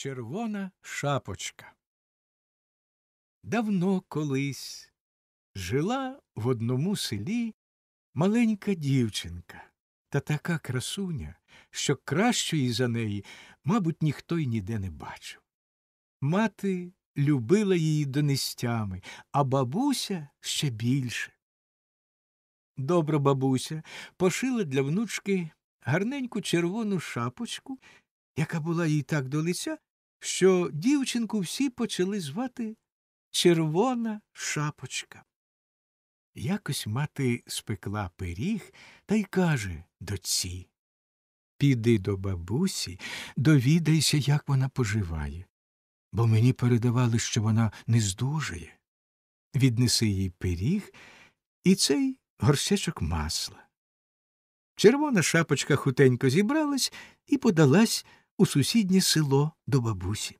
Червона шапочка. Давно колись жила в одному селі маленька дівчинка та така красуня, що кращої за неї, мабуть, ніхто й ніде не бачив. Мати любила її донестями, а бабуся ще більше. Добра бабуся пошила для внучки гарненьку червону шапочку, яка була їй так до лиця, що дівчинку всі почали звати Червона шапочка. Якось мати спекла пиріг та й каже дочці Піди до бабусі, довідайся, як вона поживає, бо мені передавали, що вона не здужає. Віднеси їй пиріг і цей горсячок масла. Червона шапочка хутенько зібралась і подалась у сусіднє село до бабусі.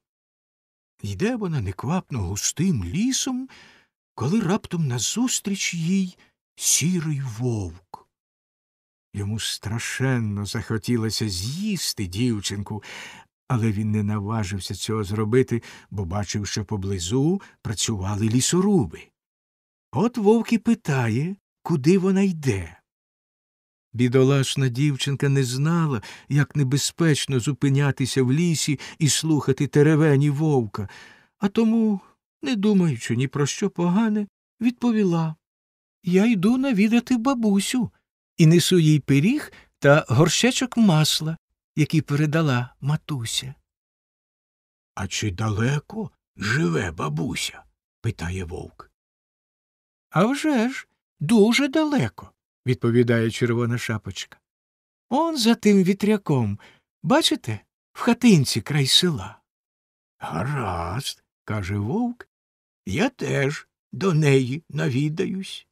Йде вона неквапно густим лісом, коли раптом назустріч їй сірий вовк. Йому страшенно захотілося з'їсти дівчинку, але він не наважився цього зробити, бо бачив, що поблизу працювали лісоруби. От вовк і питає, куди вона йде. Бідолашна дівчинка не знала, як небезпечно зупинятися в лісі і слухати теревені вовка, а тому, не думаючи ні про що погане, відповіла Я йду навідати бабусю і несу їй пиріг та горщечок масла, які передала матуся. А чи далеко живе бабуся? питає вовк. «А вже ж, дуже далеко відповідає червона шапочка. Он за тим вітряком, бачите, в хатинці край села. Гаразд, каже вовк, я теж до неї навідаюсь.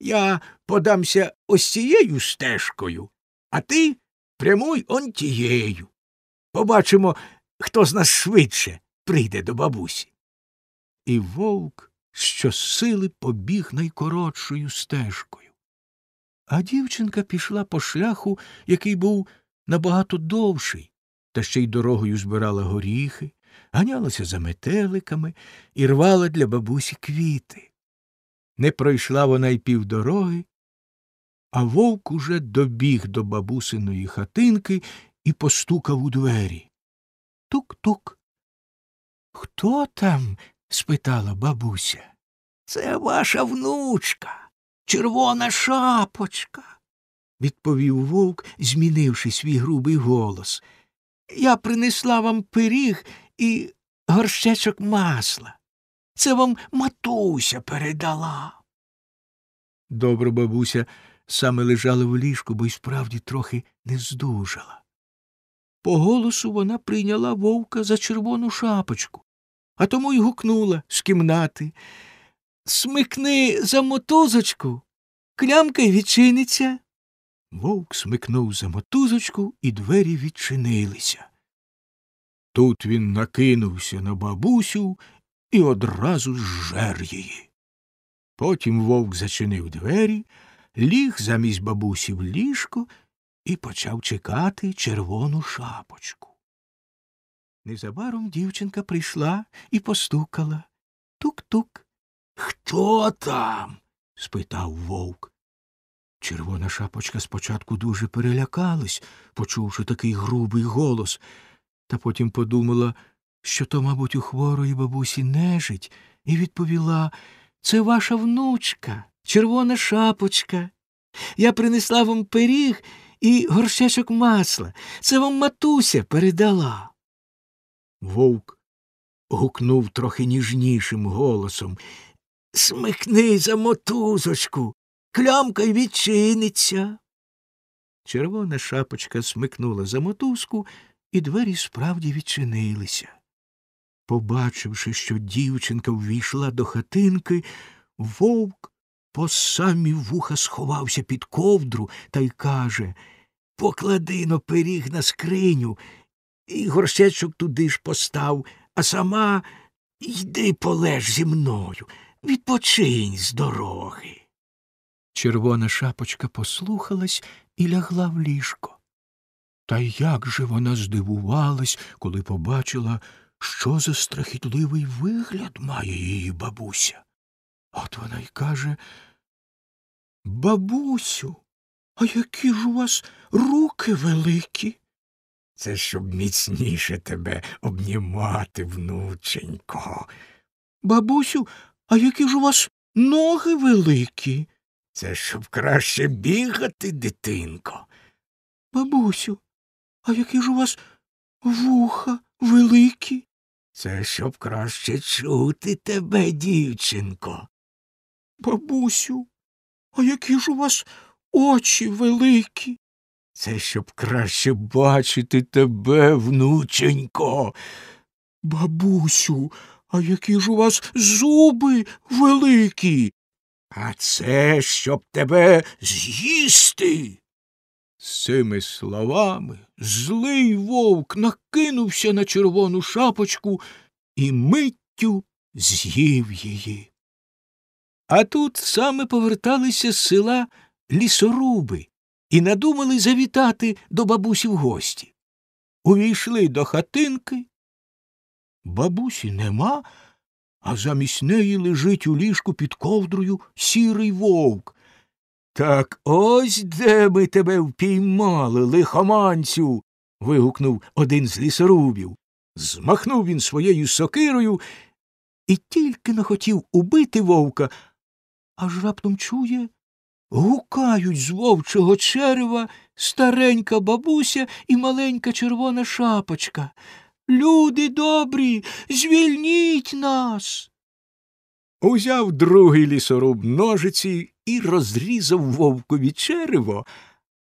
Я подамся ось цією стежкою, а ти прямуй он тією. Побачимо, хто з нас швидше прийде до бабусі. І вовк щосили побіг найкоротшою стежкою. А дівчинка пішла по шляху, який був набагато довший, та ще й дорогою збирала горіхи, ганялася за метеликами і рвала для бабусі квіти. Не пройшла вона й півдороги, а вовк уже добіг до бабусиної хатинки і постукав у двері. Тук-тук. Хто там? спитала бабуся. Це ваша внучка червона шапочка, відповів вовк, змінивши свій грубий голос. Я принесла вам пиріг і горщечок масла. Це вам матуся передала. Добра бабуся саме лежала в ліжку, бо й справді трохи не здужала. По голосу вона прийняла вовка за червону шапочку, а тому й гукнула з кімнати. Смикни за мотузочку, клямка й відчиниться. Вовк смикнув за мотузочку, і двері відчинилися. Тут він накинувся на бабусю і одразу зжер її. Потім вовк зачинив двері, ліг замість бабусі в ліжко і почав чекати червону шапочку. Незабаром дівчинка прийшла і постукала. Тук-тук. Хто там? спитав вовк. Червона шапочка спочатку дуже перелякалась, почувши такий грубий голос, та потім подумала, що то, мабуть, у хворої бабусі нежить, і відповіла Це ваша внучка, червона шапочка. Я принесла вам пиріг і горщечок масла. Це вам матуся передала. Вовк гукнув трохи ніжнішим голосом Смикни за мотузочку, клямка й відчиниться. Червона шапочка смикнула за мотузку, і двері справді відчинилися. Побачивши, що дівчинка ввійшла до хатинки, вовк по самі вуха сховався під ковдру та й каже Поклади но пиріг на скриню і горщечок туди ж постав, а сама йди полеж зі мною відпочинь з дороги. Червона шапочка послухалась і лягла в ліжко. Та як же вона здивувалась, коли побачила, що за страхітливий вигляд має її бабуся. От вона й каже Бабусю, а які ж у вас руки великі? Це щоб міцніше тебе обнімати, внученько. Бабусю, а які ж у вас ноги великі? Це щоб краще бігати, дитинко. Бабусю, а які ж у вас вуха великі? Це щоб краще чути тебе, дівчинко. Бабусю, а які ж у вас очі великі? Це щоб краще бачити тебе, внученько. Бабусю, а які ж у вас зуби великі? А це щоб тебе з'їсти. З цими словами злий вовк накинувся на червону шапочку і миттю з'їв її. А тут саме поверталися з села лісоруби і надумали завітати до бабусі в гості. Увійшли до хатинки, Бабусі нема, а замість неї лежить у ліжку під ковдрою сірий вовк. Так ось де ми тебе впіймали, лихоманцю. вигукнув один з лісорубів. Змахнув він своєю сокирою і тільки не хотів убити вовка, аж раптом чує, гукають з вовчого черева старенька бабуся і маленька червона шапочка. Люди добрі, звільніть нас. Узяв другий лісоруб ножиці і розрізав вовкові черево,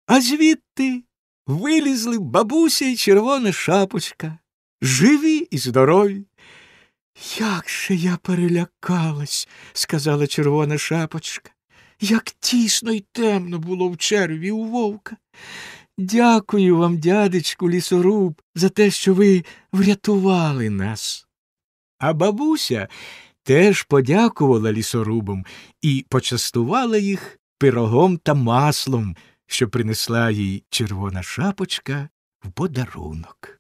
а звідти вилізли бабуся і червона шапочка, живі і здорові. Як же я перелякалась, сказала червона шапочка. Як тісно й темно було в черві у вовка. Дякую вам, дядечку лісоруб, за те, що ви врятували нас. А бабуся теж подякувала лісорубам і почастувала їх пирогом та маслом, що принесла їй червона шапочка в подарунок.